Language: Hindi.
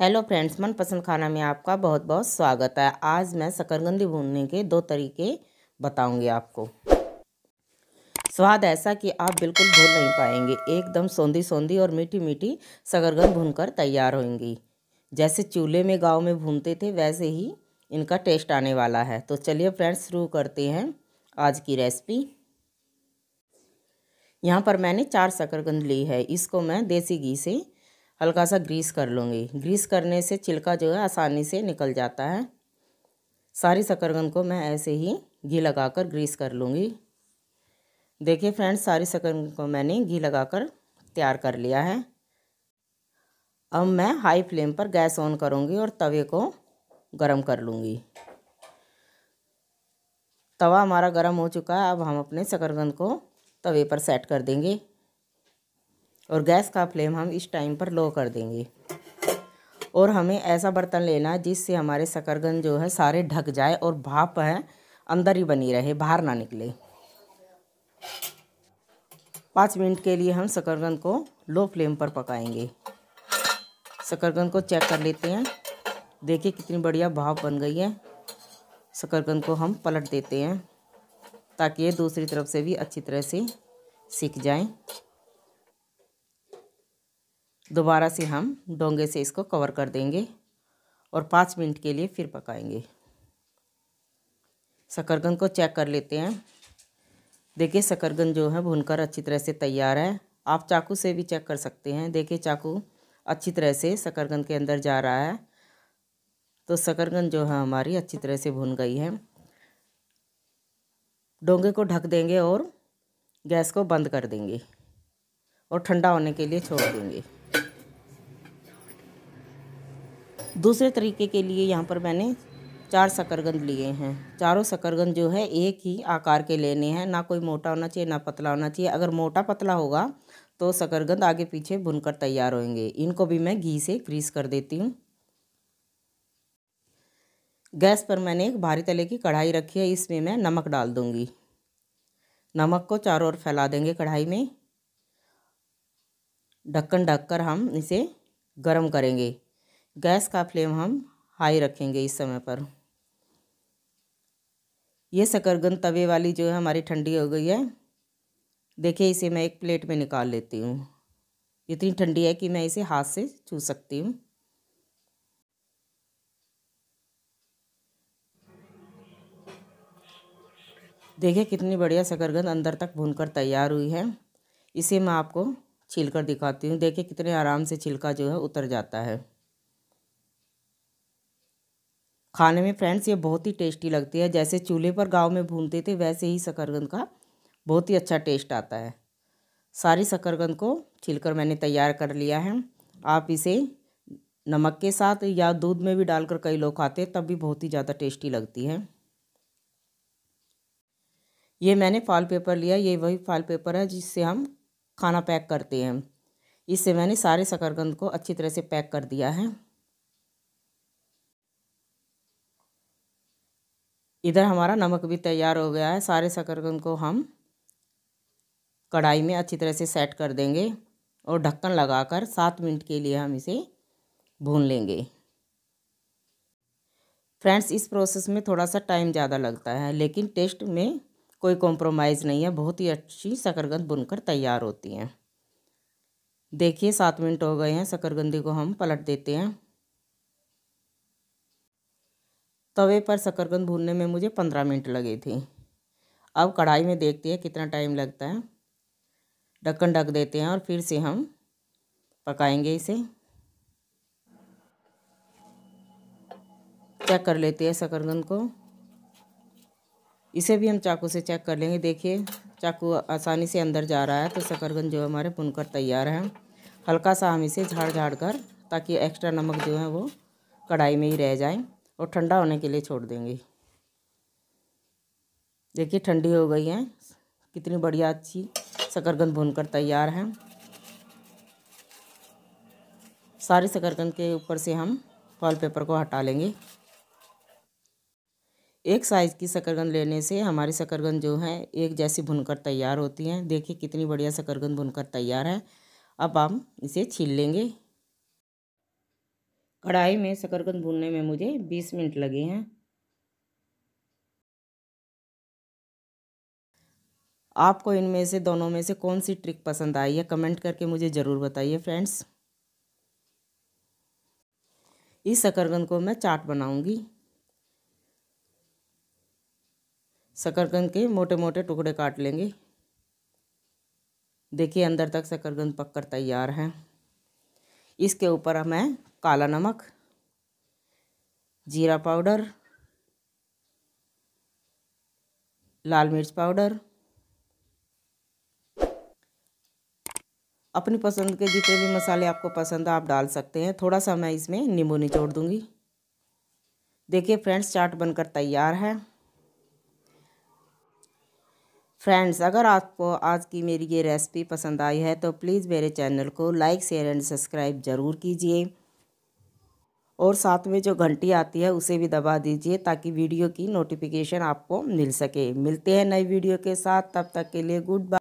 हेलो फ्रेंड्स मनपसंद खाना में आपका बहुत बहुत स्वागत है आज मैं शकरगंदी भूनने के दो तरीके बताऊंगी आपको स्वाद ऐसा कि आप बिल्कुल भूल नहीं पाएंगे एकदम सौंधी सौंधी और मीठी मीठी शकरगंद भूनकर तैयार होंगी जैसे चूल्हे में गांव में भूनते थे वैसे ही इनका टेस्ट आने वाला है तो चलिए फ्रेंड्स शुरू करते हैं आज की रेसिपी यहाँ पर मैंने चार शकरगंद ली है इसको मैं देसी घी से हल्का सा ग्रीस कर लूँगी ग्रीस करने से छिलका जो है आसानी से निकल जाता है सारी शकरगंद को मैं ऐसे ही घी लगाकर ग्रीस कर लूँगी देखिए फ्रेंड्स सारी शकरगंद को मैंने घी लगाकर तैयार कर लिया है अब मैं हाई फ्लेम पर गैस ऑन करूँगी और तवे को गर्म कर लूँगी तवा हमारा गर्म हो चुका है अब हम अपने शकरगंद को तवे पर सेट कर देंगे और गैस का फ्लेम हम इस टाइम पर लो कर देंगे और हमें ऐसा बर्तन लेना है जिससे हमारे शकरगंज जो है सारे ढक जाए और भाप है अंदर ही बनी रहे बाहर ना निकले पाँच मिनट के लिए हम शकरगंद को लो फ्लेम पर पकाएंगे शकरगंद को चेक कर लेते हैं देखिए कितनी बढ़िया भाप बन गई है शकरगंद को हम पलट देते हैं ताकि ये दूसरी तरफ से भी अच्छी तरह से सीख जाएं दोबारा से हम डोंगे से इसको कवर कर देंगे और पाँच मिनट के लिए फिर पकाएंगे शकरगन को चेक कर लेते हैं देखिए शकरगन जो है भुनकर अच्छी तरह से तैयार है आप चाकू से भी चेक कर सकते हैं देखिए चाकू अच्छी तरह से शकरगन के अंदर जा रहा है तो शकरगन जो है हमारी अच्छी तरह से भुन गई है डोंगे को ढक देंगे और गैस को बंद कर देंगे और ठंडा होने के लिए छोड़ देंगे दूसरे तरीके के लिए यहाँ पर मैंने चार शकरगंद लिए हैं चारों शकरगंद जो है एक ही आकार के लेने हैं ना कोई मोटा होना चाहिए ना पतला होना चाहिए अगर मोटा पतला होगा तो शकरगंद आगे पीछे भुनकर तैयार होंगे इनको भी मैं घी से ग्रीस कर देती हूँ गैस पर मैंने एक भारी तले की कढ़ाई रखी है इसमें मैं नमक डाल दूँगी नमक को चारों ओर फैला देंगे कढ़ाई में ढक्कन ढककर हम इसे गर्म करेंगे गैस का फ्लेम हम हाई रखेंगे इस समय पर ये शकरगंद तवे वाली जो है हमारी ठंडी हो गई है देखिए इसे मैं एक प्लेट में निकाल लेती हूँ इतनी ठंडी है कि मैं इसे हाथ से छू सकती हूँ देखिए कितनी बढ़िया शकरगंद अंदर तक भूनकर तैयार हुई है इसे मैं आपको छिलकर दिखाती हूँ देखिए कितने आराम से छिलका जो है उतर जाता है खाने में फ्रेंड्स ये बहुत ही टेस्टी लगती है जैसे चूल्हे पर गाँव में भूनते थे वैसे ही शकरगंद का बहुत ही अच्छा टेस्ट आता है सारी शकरगंद को छिलकर मैंने तैयार कर लिया है आप इसे नमक के साथ या दूध में भी डालकर कई लोग खाते हैं तब भी बहुत ही ज़्यादा टेस्टी लगती है ये मैंने फॉल पेपर लिया ये वही फॉल पेपर है जिससे हम खाना पैक करते हैं इससे मैंने सारे शकरगंद को अच्छी तरह से पैक कर दिया है इधर हमारा नमक भी तैयार हो गया है सारे शकरकंद को हम कढ़ाई में अच्छी तरह से सेट कर देंगे और ढक्कन लगाकर सात मिनट के लिए हम इसे भून लेंगे फ्रेंड्स इस प्रोसेस में थोड़ा सा टाइम ज़्यादा लगता है लेकिन टेस्ट में कोई कॉम्प्रोमाइज़ नहीं है बहुत ही अच्छी शकरकंद बुनकर तैयार होती हैं देखिए सात मिनट हो गए हैं शकरगंदी को हम पलट देते हैं तवे पर शकरकंद भूनने में मुझे पंद्रह मिनट लगे थे अब कढ़ाई में देखते हैं कितना टाइम लगता है ढक्कन ढक देते हैं और फिर से हम पकाएंगे इसे चेक कर लेते हैं शकरकंद को इसे भी हम चाकू से चेक कर लेंगे देखिए चाकू आसानी से अंदर जा रहा है तो शकरकंद जो हमारे बुनकर तैयार है हल्का सा हम इसे झाड़ झाड़ कर ताकि एक्स्ट्रा नमक जो है वो कढ़ाई में ही रह जाए और ठंडा होने के लिए छोड़ देंगे देखिए ठंडी हो गई है कितनी बढ़िया अच्छी शकरकंद भूनकर तैयार है सारे शकरकंद के ऊपर से हम फॉल पेपर को हटा लेंगे एक साइज़ की शकरकंद लेने से हमारी शकरकंद जो है एक जैसी भुनकर तैयार होती हैं देखिए कितनी बढ़िया शकरकंद भुनकर तैयार है अब हम इसे छील लेंगे कढ़ाई में शकरकंद भूनने में मुझे बीस मिनट लगे हैं आपको इनमें से दोनों में से कौन सी ट्रिक पसंद आई है कमेंट करके मुझे ज़रूर बताइए फ्रेंड्स इस शकरकंद को मैं चाट बनाऊंगी शकरकंद के मोटे मोटे टुकड़े काट लेंगे देखिए अंदर तक शकरकंद पककर तैयार है इसके ऊपर मैं काला नमक जीरा पाउडर लाल मिर्च पाउडर अपनी पसंद के जितने भी मसाले आपको पसंद आप डाल सकते हैं थोड़ा सा मैं इसमें नींबू निचोड़ दूंगी देखिए फ्रेंड्स चाट बनकर तैयार है फ्रेंड्स अगर आपको आज की मेरी ये रेसिपी पसंद आई है तो प्लीज़ मेरे चैनल को लाइक शेयर एंड सब्सक्राइब ज़रूर कीजिए और साथ में जो घंटी आती है उसे भी दबा दीजिए ताकि वीडियो की नोटिफिकेशन आपको मिल सके मिलते हैं नई वीडियो के साथ तब तक के लिए गुड बाय